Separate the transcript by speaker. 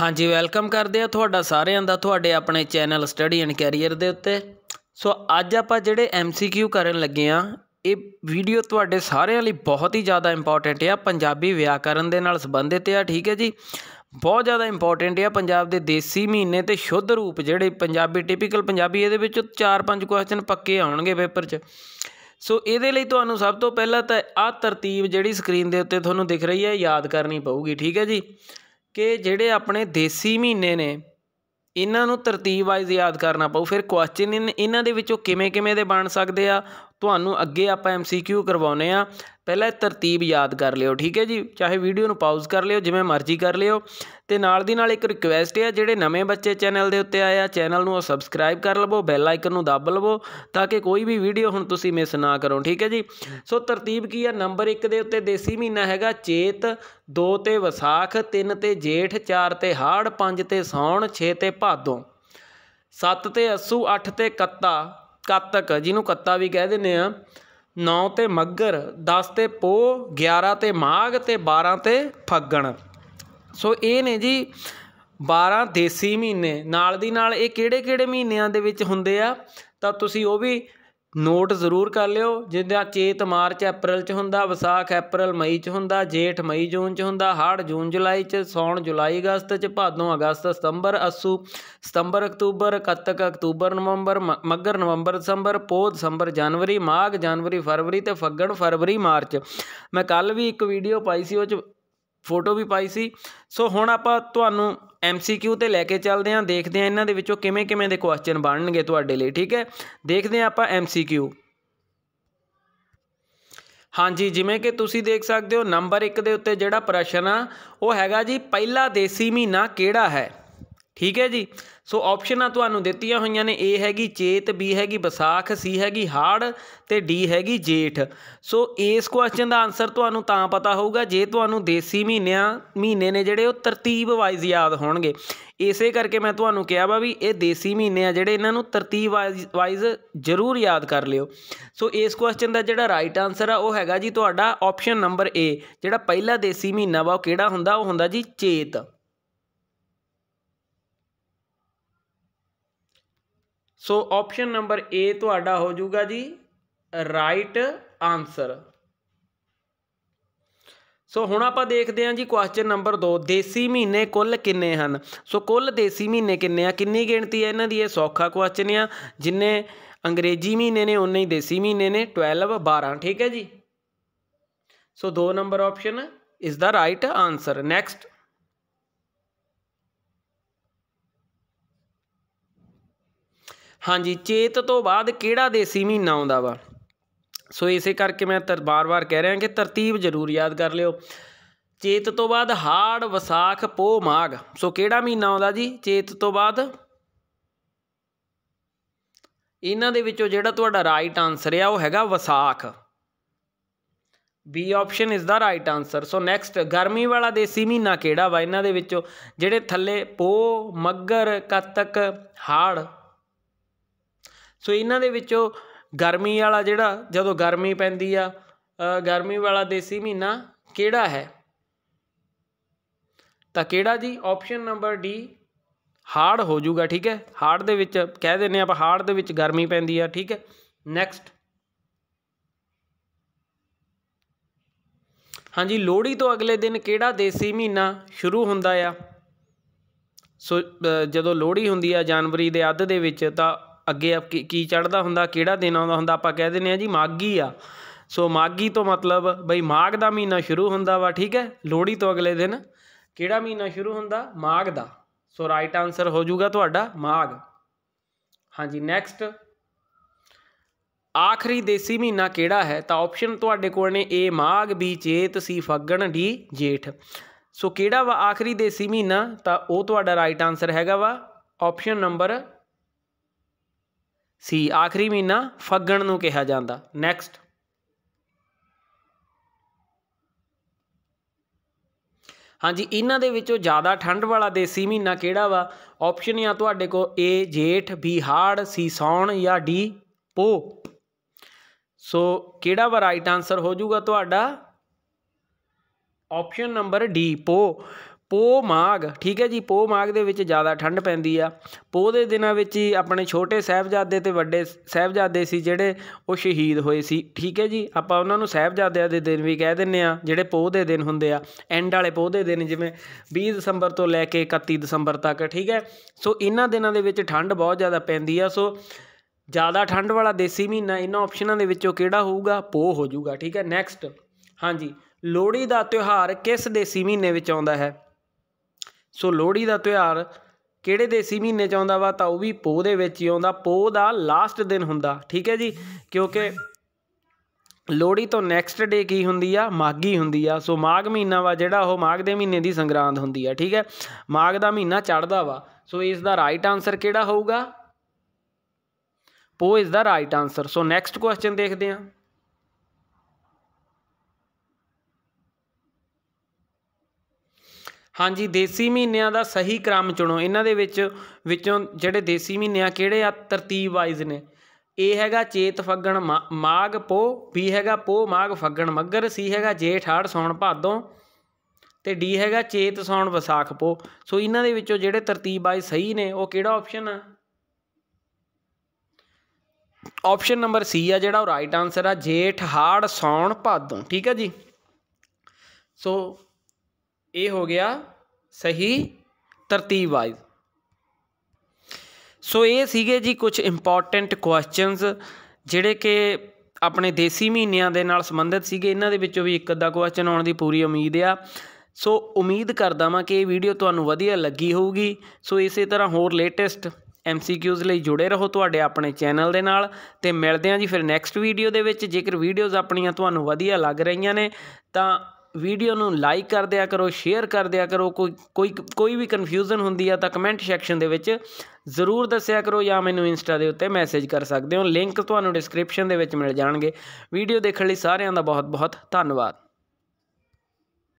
Speaker 1: ਹਾਂਜੀ ਵੈਲਕਮ ਕਰਦੇ ਆ ਤੁਹਾਡਾ ਸਾਰਿਆਂ ਦਾ ਤੁਹਾਡੇ ਆਪਣੇ ਚੈਨਲ ਸਟੱਡੀ ਐਂਡ ਕੈਰੀਅਰ ਦੇ ਉੱਤੇ ਸੋ ਅੱਜ ਆਪਾਂ ਜਿਹੜੇ ਐਮਸੀਕਿਊ ਕਰਨ ਲੱਗੇ ਆ ਇਹ ਵੀਡੀਓ ਤੁਹਾਡੇ ਸਾਰਿਆਂ ਲਈ ਬਹੁਤ ਹੀ ਜ਼ਿਆਦਾ ਇੰਪੋਰਟੈਂਟ ਆ ਪੰਜਾਬੀ ਵਿਆਕਰਨ ਦੇ ਨਾਲ ਸੰਬੰਧਿਤ ਆ ਠੀਕ ਹੈ ਜੀ ਬਹੁਤ ਜ਼ਿਆਦਾ ਇੰਪੋਰਟੈਂਟ ਆ ਪੰਜਾਬ ਦੇ ਦੇਸੀ ਮਹੀਨੇ ਤੇ ਸ਼ੁੱਧ ਰੂਪ ਜਿਹੜੇ ਪੰਜਾਬੀ ਟਿਪੀਕਲ ਪੰਜਾਬੀ ਇਹਦੇ ਵਿੱਚ 4-5 ਕੁਐਸਚਨ ਪੱਕੇ ਆਉਣਗੇ ਪੇਪਰ 'ਚ ਸੋ ਇਹਦੇ ਲਈ ਤੁਹਾਨੂੰ ਸਭ ਤੋਂ ਪਹਿਲਾਂ ਤਾਂ ਆ ਤਰਤੀਬ ਜਿਹੜੀ ਸਕਰੀਨ ਦੇ ਉੱਤੇ ਤੁਹਾਨੂੰ ਦਿਖ ਰਹੀ ਹੈ ਯਾਦ ਕਰਨੀ ਪਊਗੀ ਠੀਕ ਹੈ ਜੀ ਕਿ ਜਿਹੜੇ ਆਪਣੇ ਦੇਸੀ ਮਹੀਨੇ ਨੇ ਇਹਨਾਂ ਨੂੰ ਤਰਤੀਬ ਵਾਈਜ਼ ਯਾਦ ਕਰਨਾ ਪਊ ਫਿਰ ਕੁਐਸਚਨ ਇਹਨਾਂ ਦੇ ਵਿੱਚੋਂ ਕਿਵੇਂ ਕਿਵੇਂ ਦੇ ਬਣ ਸਕਦੇ ਆ ਤੁਹਾਨੂੰ ਅੱਗੇ ਆਪਾਂ ਐਮਸੀਕਿਊ ਕਰਵਾਉਨੇ ਆ ਪਹਿਲਾਂ ਤਰਤੀਬ ਯਾਦ ਕਰ ਲਿਓ ਠੀਕ ਹੈ ਜੀ ਚਾਹੇ ਵੀਡੀਓ ਨੂੰ ਪਾਜ਼ ਕਰ ਲਿਓ ਜਿਵੇਂ ਮਰਜ਼ੀ ਕਰ ਲਿਓ ਤੇ ਨਾਲ ਦੀ ਨਾਲ ਇੱਕ ਰਿਕੁਐਸਟ ਹੈ ਜਿਹੜੇ ਨਵੇਂ ਬੱਚੇ ਚੈਨਲ ਦੇ ਉੱਤੇ ਆਏ ਆ ਚੈਨਲ ਨੂੰ ਸਬਸਕ੍ਰਾਈਬ ਕਰ ਲਵੋ ਬੈਲ ਆਈਕਨ ਨੂੰ ਦਬਾ ਲਵੋ ਤਾਂ ਕਿ ਕੋਈ ਵੀ ਵੀਡੀਓ ਹੁਣ ਤੁਸੀਂ ਮਿਸ ਨਾ ਕਰੋ ਠੀਕ ਹੈ ਜੀ ਸੋ ਤਰਤੀਬ ਕੀ ਹੈ ਨੰਬਰ 1 ਦੇ ਉੱਤੇ ਦੇਸੀ ਮਹੀਨਾ ਹੈਗਾ ਚੇਤ 2 ਤੇ ਵਿਸਾਖ 3 ਤੇ ਜੇਠ 4 ਤੇ ਹਾੜ 5 ਤੇ ਸੌਣ 6 ਤੇ ਭਾਦੋਂ 7 ਤੇ ਅਸੂ 8 ਤੇ ਕੱਤਾ ਕੱਤਕ ਜਿਹਨੂੰ ਕੱਤਾ ਵੀ ਕਹਿ ਦਿੰਦੇ ਆ 9 ਤੇ ਮੱਗਰ 10 ਤੇ ਪੋ 11 ਤੇ ਮਾਘ ਤੇ 12 ਤੇ ਫੱਗਣ ਸੋ ਇਹ ਨੇ ਜੀ 12 ਦੇਸੀ ਮਹੀਨੇ ਨਾਲ ਦੀ ਨਾਲ ਇਹ ਕਿਹੜੇ ਕਿਹੜੇ ਮਹੀਨਿਆਂ ਦੇ ਵਿੱਚ ਹੁੰਦੇ ਆ ਤਾਂ ਤੁਸੀਂ ਉਹ ਵੀ ਨੋਟ ਜ਼ਰੂਰ ਕਰ ਲਿਓ ਜਿੱਦਾਂ ਚੇਤ ਮਾਰਚ ਅਪ੍ਰੈਲ 'ਚ ਹੁੰਦਾ ਵਿਸਾਖ ਅਪ੍ਰੈਲ ਮਈ 'ਚ ਹੁੰਦਾ ਜੇਠ ਮਈ ਜੂਨ 'ਚ ਹੁੰਦਾ ਹੜ ਜੂਨ ਜੁਲਾਈ 'ਚ ਸੌਣ ਜੁਲਾਈ ਅਗਸਤ 'ਚ ਭਾਦੋਂ ਅਗਸਤ ਸਤੰਬਰ ਅਸੂ ਸਤੰਬਰ ਅਕਤੂਬਰ ਕੱਤਕ ਅਕਤੂਬਰ ਨਵੰਬਰ ਮੱਗਰ ਨਵੰਬਰ ਦਸੰਬਰ ਪੋਹ ਦਸੰਬਰ ਜਨਵਰੀ ਮਾਘ ਜਨਵਰੀ ਫਰਵਰੀ ਤੇ ਫੱਗਣ ਫਰਵਰੀ ਮਾਰਚ ਮੈਂ ਕੱਲ ਵੀ ਇੱਕ ਵੀਡੀਓ ਪਾਈ ਸੀ ਉਹ 'ਚ ਫੋਟੋ ਵੀ ਪਾਈ ਸੀ ਸੋ ਹੁਣ ਆਪਾਂ ਤੁਹਾਨੂੰ ਐਮਸੀਕਿਊ ਤੇ ਲੈ ਕੇ ਚੱਲਦੇ ਹਾਂ ਦੇਖਦੇ ਹਾਂ ਇਹਨਾਂ ਦੇ ਵਿੱਚੋਂ ਕਿਵੇਂ ਕਿਵੇਂ ਦੇ ਕੁਐਸਚਨ ਬਣਨਗੇ ਤੁਹਾਡੇ ਲਈ ਠੀਕ ਹੈ ਦੇਖਦੇ ਹਾਂ ਆਪਾਂ ਐਮਸੀਕਿਊ ਹਾਂਜੀ ਜਿਵੇਂ ਕਿ ਤੁਸੀਂ ਦੇਖ ਸਕਦੇ ਹੋ ਨੰਬਰ 1 ਦੇ ਉੱਤੇ ਜਿਹੜਾ ਪ੍ਰਸ਼ਨ ਆ ਉਹ ਹੈਗਾ ਜੀ ਪਹਿਲਾ ਦੇਸੀ ਮਹੀਨਾ ਕਿਹੜਾ ਹੈ ਠੀਕ ਹੈ ਜੀ ਸੋ ਆਪਸ਼ਨਾਂ ਤੁਹਾਨੂੰ ਦਿੱਤੀਆਂ ਹੋਈਆਂ ਨੇ ਏ ਹੈਗੀ ਚੇਤ ਬੀ ਹੈਗੀ ਵਿਸਾਖ ਸੀ ਹੈਗੀ ਹਾੜ ਤੇ ਡੀ ਹੈਗੀ ਜੇਠ ਸੋ ਇਸ ਕੁਐਸਚਨ ਦਾ ਆਨਸਰ ਤੁਹਾਨੂੰ ਤਾਂ ਪਤਾ ਹੋਊਗਾ ਜੇ ਤੁਹਾਨੂੰ ਦੇਸੀ ਮਹੀਨਿਆਂ ਮਹੀਨੇ ਨੇ ਜਿਹੜੇ ਉਹ ਤਰਤੀਬ ਵਾਈਜ਼ ਯਾਦ ਹੋਣਗੇ ਇਸੇ ਕਰਕੇ ਮੈਂ ਤੁਹਾਨੂੰ ਕਿਹਾ ਵਾ ਵੀ ਇਹ ਦੇਸੀ ਮਹੀਨੇ ਆ ਜਿਹੜੇ ਇਹਨਾਂ ਨੂੰ ਤਰਤੀਬ ਵਾਈਜ਼ ਜ਼ਰੂਰ ਯਾਦ ਕਰ ਲਿਓ ਸੋ ਇਸ ਕੁਐਸਚਨ ਦਾ ਜਿਹੜਾ ਰਾਈਟ ਆਨਸਰ ਆ ਉਹ ਹੈਗਾ ਜੀ ਤੁਹਾਡਾ ਆਪਸ਼ਨ ਨੰਬਰ ਏ ਜਿਹੜਾ ਪਹਿਲਾ ਦੇਸੀ ਮਹੀਨਾ ਵਾ ਉਹ ਕਿਹੜਾ ਹੁੰਦਾ ਉਹ ਹੁੰਦਾ ਜੀ Chet so option number A ਤੁਹਾਡਾ ਹੋ ਜਾਊਗਾ ਜੀ ਰਾਈਟ ਆਨਸਰ ਸੋ ਹੁਣ ਆਪਾਂ ਦੇਖਦੇ ਹਾਂ ਜੀ ਕੁਐਸਚਨ ਨੰਬਰ 2 ਦੇਸੀ ਮਹੀਨੇ ਕੁੱਲ ਕਿੰਨੇ ਹਨ ਸੋ ਕੁੱਲ ਦੇਸੀ ਮਹੀਨੇ ਕਿੰਨੇ ਆ ਕਿੰਨੀ ਗਿਣਤੀ ਹੈ ਇਹਨਾਂ ਦੀ ਇਹ ਸੌਖਾ ਕੁਐਸਚਨ ਆ ਜਿੰਨੇ ਅੰਗਰੇਜ਼ੀ ਮਹੀਨੇ ਨੇ ਉਨੇ ਹੀ ਦੇਸੀ ਮਹੀਨੇ ਨੇ 12 12 ਠੀਕ ਹੈ ਜੀ ਸੋ 2 ਨੰਬਰ ਆਪਸ਼ਨ ਇਸ ਦਾ ਰਾਈਟ ਆਨਸਰ ਨੈਕਸਟ ਹਾਂਜੀ ਚੇਤ ਤੋਂ ਬਾਅਦ ਕਿਹੜਾ ਦੇਸੀ ਮਹੀਨਾ ਆਉਂਦਾ ਵਾ ਸੋ ਇਸੇ ਕਰਕੇ ਮੈਂ ਬਾਰ-ਬਾਰ ਕਹਿ ਰਿਹਾ ਕਿ ਤਰਤੀਬ ਜ਼ਰੂਰ ਯਾਦ ਕਰ ਲਿਓ ਚੇਤ ਤੋਂ ਬਾਅਦ ਹਾੜ ਵਿਸਾਖ ਪੋ ਮਾਗ ਸੋ ਕਿਹੜਾ ਮਹੀਨਾ ਆਉਂਦਾ ਜੀ ਚੇਤ ਤੋਂ ਬਾਅਦ ਇਹਨਾਂ ਦੇ ਵਿੱਚੋਂ ਜਿਹੜਾ ਤੁਹਾਡਾ ਰਾਈਟ ਆਨਸਰ ਆ ਉਹ ਹੈਗਾ Visakh B option is the right answer so next ਗਰਮੀ ਵਾਲਾ ਦੇਸੀ ਮਹੀਨਾ ਕਿਹੜਾ ਵਾ ਇਹਨਾਂ ਦੇ ਵਿੱਚੋਂ ਜਿਹੜੇ ਥੱਲੇ ਪੋ ਮੱਗਰ ਕੱਤਕ ਹਾੜ ਸੋ ਇਹਨਾਂ ਦੇ ਵਿੱਚੋਂ ਗਰਮੀ ਵਾਲਾ ਜਿਹੜਾ ਜਦੋਂ ਗਰਮੀ ਪੈਂਦੀ ਆ ਗਰਮੀ ਵਾਲਾ ਦੇਸੀ ਮਹੀਨਾ ਕਿਹੜਾ ਹੈ ਤਾਂ ਕਿਹੜਾ ਜੀ ਆਪਸ਼ਨ ਨੰਬਰ ਡੀ ਹਾਰਡ ਹੋ ਜਾਊਗਾ ਠੀਕ ਹੈ ਹਾਰਡ ਦੇ ਵਿੱਚ ਕਹਿ ਦਿੰਨੇ ਆਪਾਂ ਹਾਰਡ ਦੇ ਵਿੱਚ ਗਰਮੀ ਪੈਂਦੀ ਆ ਠੀਕ ਹੈ ਨੈਕਸਟ ਹਾਂਜੀ ਲੋਹੜੀ ਤੋਂ ਅਗਲੇ ਦਿਨ ਕਿਹੜਾ ਦੇਸੀ ਮਹੀਨਾ ਸ਼ੁਰੂ ਹੁੰਦਾ ਆ ਸੋ ਜਦੋਂ ਲੋਹੜੀ ਹੁੰਦੀ ਆ ਜਨਵਰੀ ਦੇ ਅੱਧ ਦੇ ਵਿੱਚ ਤਾਂ ਅੱਗੇ ਕੀ ਚੜਦਾ ਹੁੰਦਾ ਕਿਹੜਾ ਦਿਨ ਆਉਂਦਾ ਹੁੰਦਾ ਆਪਾਂ ਕਹਿ ਦਿੰਦੇ ਆ ਜੀ ਮਾਗੀ ਆ ਸੋ ਮਾਗੀ ਤੋਂ ਮਤਲਬ ਬਈ ਮਾਗ ਦਾ ਮਹੀਨਾ ਸ਼ੁਰੂ ਹੁੰਦਾ ਵਾ ਠੀਕ ਹੈ ਲੋਹੜੀ ਤੋਂ ਅਗਲੇ ਦਿਨ ਕਿਹੜਾ ਮਹੀਨਾ ਸ਼ੁਰੂ ਹੁੰਦਾ ਮਾਗ ਦਾ ਸੋ ਰਾਈਟ ਆਨਸਰ ਹੋ ਜਾਊਗਾ ਤੁਹਾਡਾ ਮਾਗ ਹਾਂਜੀ ਨੈਕਸਟ ਆਖਰੀ ਦੇਸੀ ਮਹੀਨਾ ਕਿਹੜਾ ਹੈ ਤਾਂ ਆਪਸ਼ਨ ਤੁਹਾਡੇ ਕੋਲ ਨੇ ਏ ਮਾਗ ਬੀ ਚੇਤ ਸੀ ਫੱਗਣ ਡੀ ਜੇਠ ਸੋ ਕਿਹੜਾ ਵਾ ਆਖਰੀ ਦੇਸੀ ਮਹੀਨਾ ਤਾਂ ਉਹ ਤੁਹਾਡਾ ਰਾਈਟ ਆਨਸਰ ਹੈਗਾ ਵਾ ਆਪਸ਼ਨ ਨੰਬਰ ਸੀ ਆਖਰੀ ਮਹੀਨਾ ਫੱਗਣ ਨੂੰ ਕਿਹਾ ਜਾਂਦਾ ਨੈਕਸਟ ਹਾਂਜੀ ਇਹਨਾਂ ਦੇ ਵਿੱਚੋਂ ਜ਼ਿਆਦਾ ਠੰਡ ਵਾਲਾ ਦੇਸੀ ਮਹੀਨਾ ਕਿਹੜਾ ਵਾ ਆਪਸ਼ਨ ਆ ਤੁਹਾਡੇ ਕੋਲ ਏ ਜੇਠ ਬੀ ਹਾੜ ਸੀ ਸੌਣ ਜਾਂ ਡੀ ਪੋ ਸੋ ਕਿਹੜਾ ਵਾ ਰਾਈਟ ਆਨਸਰ ਹੋ ਜਾਊਗਾ ਤੁਹਾਡਾ ਆਪਸ਼ਨ ਨੰਬਰ ਡੀ ਪੋ ਪੋ ਮਾਗ ਠੀਕ ਹੈ ਜੀ ਪੋ ਮਾਗ ਦੇ ਵਿੱਚ ਜ਼ਿਆਦਾ ਠੰਡ ਪੈਂਦੀ ਆ ਪੋ ਦੇ ਦਿਨਾਂ ਵਿੱਚ ਹੀ ਆਪਣੇ ਛੋਟੇ ਸਹਿਬਜ਼ਾਦੇ ਤੇ ਵੱਡੇ ਸਹਿਬਜ਼ਾਦੇ ਸੀ ਜਿਹੜੇ ਉਹ ਸ਼ਹੀਦ ਹੋਏ ਸੀ ਠੀਕ ਹੈ ਜੀ ਆਪਾਂ ਉਹਨਾਂ ਨੂੰ ਸਹਿਬਜ਼ਾਦਿਆਂ ਦੇ ਦਿਨ ਵੀ ਕਹਿ ਦਿੰਨੇ ਆ ਜਿਹੜੇ ਪੋ ਦੇ ਦਿਨ ਹੁੰਦੇ ਆ ਐਂਡ ਵਾਲੇ ਪੋ ਦੇ ਦਿਨ ਜਿਵੇਂ 20 ਦਸੰਬਰ ਤੋਂ ਲੈ ਕੇ 31 ਦਸੰਬਰ ਤੱਕ ਠੀਕ ਹੈ ਸੋ ਇਹਨਾਂ ਦਿਨਾਂ ਦੇ ਵਿੱਚ ਠੰਡ ਬਹੁਤ ਜ਼ਿਆਦਾ ਪੈਂਦੀ ਆ ਸੋ ਜ਼ਿਆਦਾ ਠੰਡ ਵਾਲਾ ਦੇਸੀ ਮਹੀਨਾ ਇਹਨਾਂ ਆਪਸ਼ਨਾਂ ਦੇ ਵਿੱਚੋਂ ਕਿਹੜਾ ਹੋਊਗਾ ਪੋ ਹੋ ਜਾਊਗਾ ਠੀਕ ਹੈ ਨੈਕਸਟ ਹਾਂਜੀ ਲੋਹੜੀ ਦਾ ਤਿਉਹਾਰ ਕਿਸ ਦੇਸੀ ਮਹੀਨੇ ਵਿੱਚ ਆਉਂਦਾ ਹੈ ਸੋ ਲੋਹੜੀ ਦਾ ਤਿਉਹਾਰ ਕਿਹੜੇ ਦੇਸੀ ਮਹੀਨੇ ਚ ਆਉਂਦਾ ਵਾ ਤਾਂ ਉਹ ਵੀ ਪੋਹ ਦੇ ਵਿੱਚ ਹੀ ਆਉਂਦਾ ਪੋਹ ਦਾ ਲਾਸਟ ਦਿਨ ਹੁੰਦਾ ਠੀਕ ਹੈ ਜੀ ਕਿਉਂਕਿ ਲੋਹੜੀ ਤੋਂ ਨੈਕਸਟ ਡੇ ਕੀ ਹੁੰਦੀ ਆ ਮਾਗੀ ਹੁੰਦੀ ਆ ਸੋ ਮਾਗ ਮਹੀਨਾ ਵਾ ਜਿਹੜਾ ਉਹ ਮਾਗ ਦੇ ਮਹੀਨੇ ਦੀ ਸੰਗਰਾਂਦ ਹੁੰਦੀ ਆ ਠੀਕ ਹੈ ਮਾਗ ਦਾ ਮਹੀਨਾ ਚੜਦਾ ਵਾ ਸੋ ਇਸ ਦਾ ਰਾਈਟ ਆਨਸਰ ਕਿਹੜਾ ਹੋਊਗਾ ਪੋ ਇਸ ਦਾ right answer so next question ਦੇਖਦੇ ਹਾਂ ਹਾਂਜੀ ਦੇਸੀ ਮਹੀਨਿਆਂ ਦਾ ਸਹੀ ਕ੍ਰਮ ਚੁਣੋ ਇਹਨਾਂ ਦੇ ਵਿੱਚ ਵਿੱਚੋਂ ਜਿਹੜੇ ਦੇਸੀ ਮਹੀਨੇ ਆ ਕਿਹੜੇ ਆ ਤਰਤੀਬ ਵਾਈਜ਼ ਨੇ ਏ ਹੈਗਾ ਚੇਤ ਫੱਗਣ ਮਾਗ ਪੋ ਬੀ ਹੈਗਾ ਪੋ ਮਾਗ ਫੱਗਣ ਮੱਗਰ ਸੀ ਹੈਗਾ ਜੇਠ ਹਾੜ ਸੌਣ ਭਾਦੋਂ ਤੇ ਡੀ ਹੈਗਾ ਚੇਤ ਸੌਣ ਵਿਸਾਖ ਪੋ ਸੋ ਇਹਨਾਂ ਦੇ ਵਿੱਚੋਂ ਜਿਹੜੇ ਤਰਤੀਬ ਵਾਈਜ਼ ਸਹੀ ਨੇ ਉਹ ਕਿਹੜਾ ਆਪਸ਼ਨ ਆ ਆਪਸ਼ਨ ਨੰਬਰ ਸੀ ਆ ਜਿਹੜਾ ਉਹ ਰਾਈਟ ਆਨਸਰ ਆ ਜੇਠ ਹਾੜ ਸੌਣ ਭਾਦੋਂ ਠੀਕ ਹੈ ਜੀ ਸੋ ਇਹ ਹੋ ਗਿਆ ਸਹੀ ਤਰਤੀਬ ਵਾਈਜ਼ ਸੋ ਇਹ ਸੀਗੇ ਜੀ ਕੁਝ ਇੰਪੋਰਟੈਂਟ ਕੁਐਸਚਨਸ ਜਿਹੜੇ ਕਿ ਆਪਣੇ ਦੇਸੀ ਮਹੀਨਿਆਂ ਦੇ ਨਾਲ ਸੰਬੰਧਿਤ ਸੀਗੇ ਇਹਨਾਂ ਦੇ ਵਿੱਚੋਂ ਵੀ ਇੱਕ ਅੱਧਾ ਕੁਐਸਚਨ ਆਉਣ ਦੀ ਪੂਰੀ ਉਮੀਦ ਆ ਸੋ ਉਮੀਦ ਕਰਦਾ ਮੈਂ ਕਿ ਇਹ ਵੀਡੀਓ ਤੁਹਾਨੂੰ ਵਧੀਆ ਲੱਗੀ ਹੋਊਗੀ ਸੋ ਇਸੇ ਤਰ੍ਹਾਂ ਹੋਰ ਲੇਟੈਸਟ MCQs ਲਈ ਜੁੜੇ ਰਹੋ ਤੁਹਾਡੇ ਆਪਣੇ ਚੈਨਲ ਦੇ ਨਾਲ ਤੇ ਮਿਲਦੇ ਆਂ ਜੀ ਫਿਰ ਨੈਕਸਟ ਵੀਡੀਓ ਦੇ ਵਿੱਚ ਜੇਕਰ ਵੀਡੀਓਜ਼ ਆਪਣੀਆਂ ਤੁਹਾਨੂੰ ਵਧੀਆ ਲੱਗ ਰਹੀਆਂ ਨੇ ਤਾਂ ਵੀਡੀਓ ਨੂੰ ਲਾਈਕ ਕਰ ਦਿਆ ਕਰੋ ਸ਼ੇਅਰ ਕਰ ਦਿਆ ਕਰੋ ਕੋਈ ਕੋਈ ਕੋਈ ਵੀ ਕਨਫਿਊਜ਼ਨ ਹੁੰਦੀ ਆ ਤਾਂ ਕਮੈਂਟ ਸੈਕਸ਼ਨ ਦੇ ਵਿੱਚ ਜ਼ਰੂਰ ਦੱਸਿਆ ਕਰੋ ਜਾਂ ਮੈਨੂੰ ਇੰਸਟਾ ਦੇ ਉੱਤੇ ਮੈਸੇਜ ਕਰ ਸਕਦੇ ਹੋ ਲਿੰਕ ਤੁਹਾਨੂੰ ਡਿਸਕ੍ਰਿਪਸ਼ਨ ਦੇ ਵਿੱਚ ਮਿਲ ਜਾਣਗੇ ਵੀਡੀਓ ਦੇਖਣ ਲਈ ਸਾਰਿਆਂ ਦਾ ਬਹੁਤ ਬਹੁਤ ਧੰਨਵਾਦ